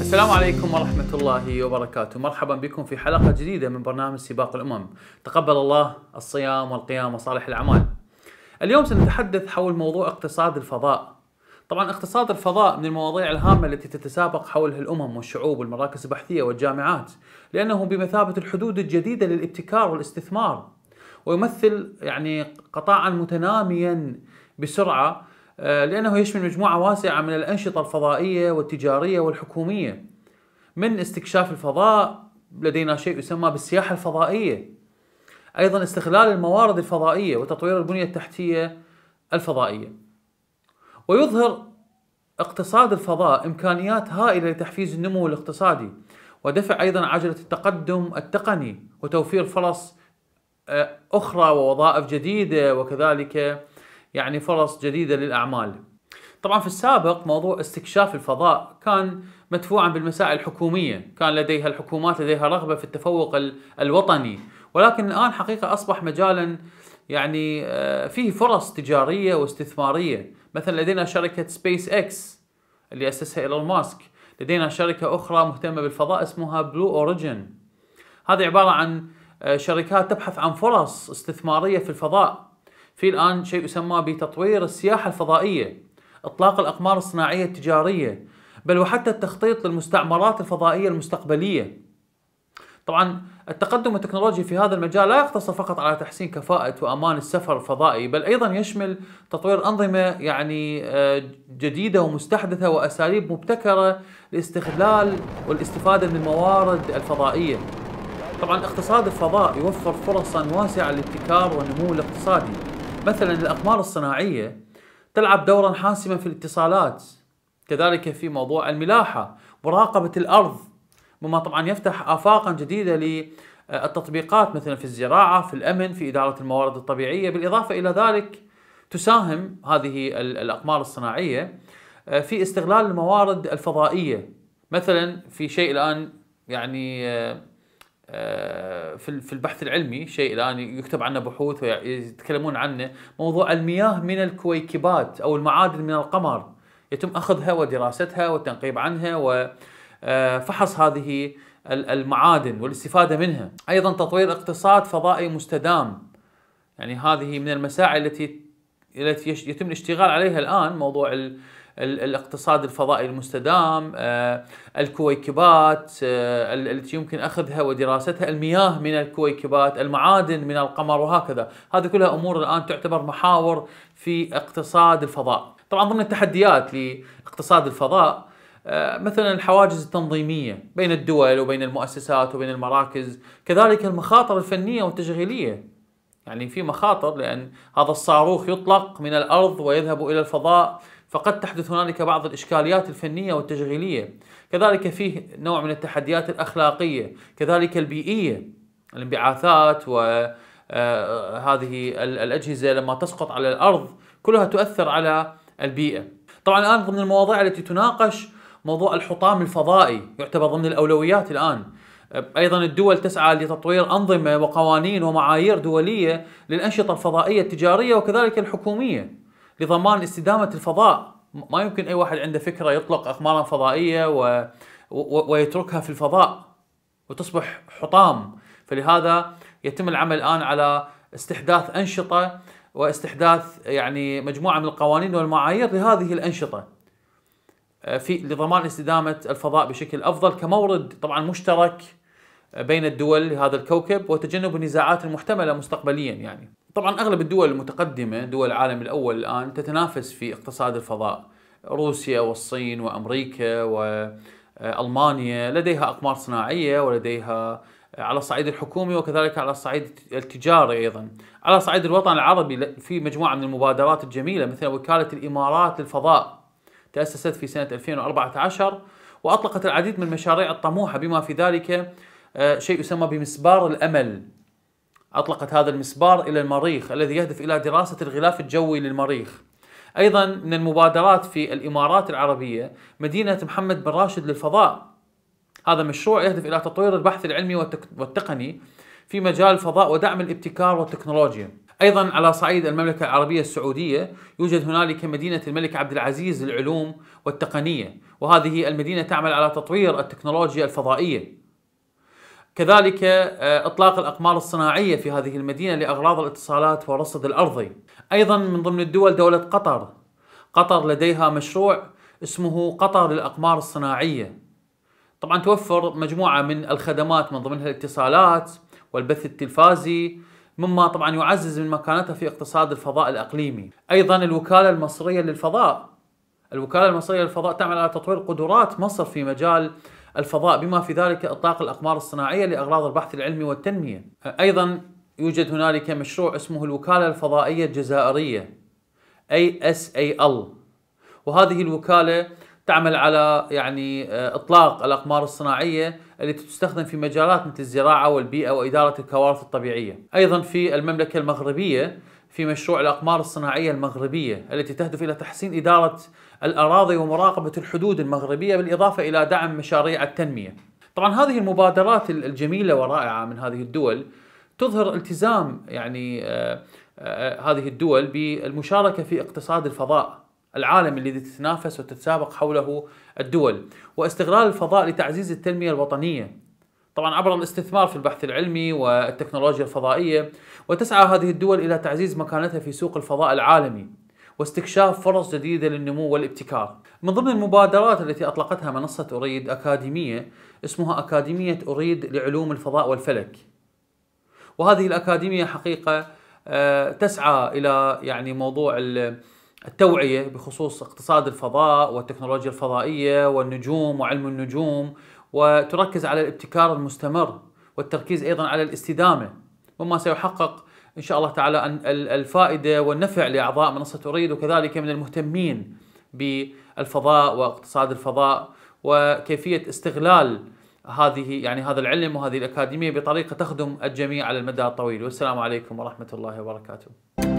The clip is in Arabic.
السلام عليكم ورحمة الله وبركاته مرحبا بكم في حلقة جديدة من برنامج سباق الأمم تقبل الله الصيام والقيام وصالح الأعمال اليوم سنتحدث حول موضوع اقتصاد الفضاء طبعا اقتصاد الفضاء من المواضيع الهامة التي تتسابق حولها الأمم والشعوب والمراكز البحثية والجامعات لأنه بمثابة الحدود الجديدة للابتكار والاستثمار ويمثل يعني قطاعا متناميا بسرعه آه، لأنه يشمل مجموعة واسعة من الأنشطة الفضائية والتجارية والحكومية من استكشاف الفضاء لدينا شيء يسمى بالسياحة الفضائية أيضا استغلال الموارد الفضائية وتطوير البنية التحتية الفضائية ويظهر اقتصاد الفضاء إمكانيات هائلة لتحفيز النمو الاقتصادي ودفع أيضا عجلة التقدم التقني وتوفير فرص آه، اخرى ووظائف جديده وكذلك يعني فرص جديده للاعمال. طبعا في السابق موضوع استكشاف الفضاء كان مدفوعا بالمسائل الحكوميه، كان لديها الحكومات لديها رغبه في التفوق الوطني، ولكن الان حقيقه اصبح مجالا يعني آه، فيه فرص تجاريه واستثماريه، مثلا لدينا شركه سبيس اكس اللي اسسها ايلون ماسك، لدينا شركه اخرى مهتمه بالفضاء اسمها بلو اوريجن. هذه عباره عن آه، شركات تبحث عن فرص استثماريه في الفضاء في الان شيء يسمى بتطوير السياحه الفضائيه اطلاق الاقمار الصناعيه التجاريه بل وحتى التخطيط للمستعمرات الفضائيه المستقبليه طبعا التقدم التكنولوجي في هذا المجال لا يقتصر فقط على تحسين كفاءة وأمان السفر الفضائي بل أيضا يشمل تطوير أنظمة يعني آه، جديدة ومستحدثة وأساليب مبتكرة لاستغلال والاستفادة من الموارد الفضائية طبعا اقتصاد الفضاء يوفر فرصا واسعة للابتكار والنمو الاقتصادي مثلا الأقمار الصناعية تلعب دورا حاسما في الاتصالات كذلك في موضوع الملاحة مراقبة الأرض مما طبعا يفتح آفاقا جديدة للتطبيقات مثلا في الزراعة في الأمن في إدارة الموارد الطبيعية بالإضافة إلى ذلك تساهم هذه الأقمار الصناعية آه، في استغلال الموارد الفضائية مثلا في شيء الآن يعني آه، آه، في في البحث العلمي شيء الان يكتب عنه بحوث ويتكلمون عنه موضوع المياه من الكويكبات او المعادن من القمر يتم اخذها ودراستها والتنقيب عنها وفحص آه، هذه المعادن والاستفاده منها ايضا تطوير اقتصاد فضائي مستدام يعني هذه من المساعي التي التي يتم الاشتغال عليها الان موضوع الاقتصاد الفضائي المستدام آه، الكويكبات آه، التي يمكن أخذها ودراستها المياه من الكويكبات المعادن من القمر وهكذا هذه كلها أمور الآن تعتبر محاور في اقتصاد الفضاء طبعا ضمن التحديات لاقتصاد الفضاء آه، مثلا الحواجز التنظيمية بين الدول وبين المؤسسات وبين المراكز كذلك المخاطر الفنية والتشغيلية يعني في مخاطر لأن هذا الصاروخ يطلق من الأرض ويذهب إلى الفضاء فقد تحدث هنالك بعض الإشكاليات الفنية والتشغيلية كذلك فيه نوع من التحديات الأخلاقية كذلك البيئية الانبعاثات وهذه آه، آه، الأجهزة لما تسقط على الأرض كلها تؤثر على البيئة طبعا الآن ضمن المواضيع التي تناقش موضوع الحطام الفضائي يعتبر ضمن الأولويات الآن آه، ايضا الدول تسعى لتطوير انظمه وقوانين ومعايير دوليه للانشطه الفضائيه التجاريه وكذلك الحكوميه. لضمان استدامه الفضاء ما يمكن اي واحد عنده فكره يطلق اقمارا فضائيه و... و... ويتركها في الفضاء وتصبح حطام فلهذا يتم العمل الان على استحداث انشطه واستحداث يعني مجموعه من القوانين والمعايير لهذه الانشطه آه، في لضمان استدامه الفضاء بشكل افضل كمورد طبعا مشترك بين الدول لهذا الكوكب وتجنب النزاعات المحتمله مستقبليا يعني طبعا اغلب الدول المتقدمه دول العالم الاول الان تتنافس في اقتصاد الفضاء روسيا والصين وامريكا والمانيا لديها اقمار صناعيه ولديها على الصعيد الحكومي وكذلك على الصعيد التجاري ايضا على صعيد الوطن العربي في مجموعه من المبادرات الجميله مثل وكاله الامارات للفضاء تاسست في سنه 2014 واطلقت العديد من المشاريع الطموحه بما في ذلك آه، شيء يسمى بمسبار الامل أطلقت هذا المسبار إلى المريخ الذي يهدف إلى دراسة الغلاف الجوي للمريخ أيضا من المبادرات في الإمارات العربية مدينة محمد بن راشد للفضاء هذا مشروع يهدف إلى تطوير البحث العلمي والتقني في مجال الفضاء ودعم الابتكار والتكنولوجيا ايضا على صعيد المملكه العربيه السعوديه يوجد هنالك مدينه الملك عبد العزيز للعلوم والتقنيه وهذه المدينه تعمل على تطوير التكنولوجيا الفضائيه كذلك آه، اطلاق الاقمار الصناعيه في هذه المدينه لاغراض الاتصالات والرصد الارضي. ايضا من ضمن الدول دوله قطر. قطر لديها مشروع اسمه قطر للاقمار الصناعيه. طبعا توفر مجموعه من الخدمات من ضمنها الاتصالات والبث التلفازي مما طبعا يعزز من مكانتها في اقتصاد الفضاء الاقليمي. ايضا الوكاله المصريه للفضاء الوكاله المصريه للفضاء تعمل على تطوير قدرات مصر في مجال الفضاء بما في ذلك إطلاق الأقمار الصناعية لأغراض البحث العلمي والتنمية أيضا يوجد هنالك مشروع اسمه الوكالة الفضائية الجزائرية اي ال وهذه الوكالة تعمل على يعني آه، اطلاق الاقمار الصناعيه التي تستخدم في مجالات مثل الزراعه والبيئه واداره الكوارث الطبيعيه. ايضا في المملكه المغربيه في مشروع الاقمار الصناعيه المغربيه التي تهدف الى تحسين اداره الأراضي ومراقبة الحدود المغربية بالإضافة إلى دعم مشاريع التنمية طبعا هذه المبادرات الجميلة والرائعة من هذه الدول تظهر التزام يعني آه، آه، هذه الدول بالمشاركة في اقتصاد الفضاء العالمي الذي تتنافس وتتسابق حوله الدول واستغلال الفضاء لتعزيز التنمية الوطنية طبعا عبر الاستثمار في البحث العلمي والتكنولوجيا الفضائية وتسعى هذه الدول إلى تعزيز مكانتها في سوق الفضاء العالمي واستكشاف فرص جديدة للنمو والابتكار من ضمن المبادرات التي أطلقتها منصة أريد أكاديمية اسمها أكاديمية أريد لعلوم الفضاء والفلك وهذه الأكاديمية حقيقة آه، تسعى إلى يعني موضوع التوعية بخصوص اقتصاد الفضاء والتكنولوجيا الفضائية والنجوم وعلم النجوم وتركز على الابتكار المستمر والتركيز أيضا على الاستدامة وما سيحقق إن شاء الله تعالى الفائدة والنفع لأعضاء منصة أريد وكذلك من المهتمين بالفضاء واقتصاد الفضاء وكيفية استغلال هذه يعني هذا العلم وهذه الأكاديمية بطريقة تخدم الجميع على المدى الطويل والسلام عليكم ورحمة الله وبركاته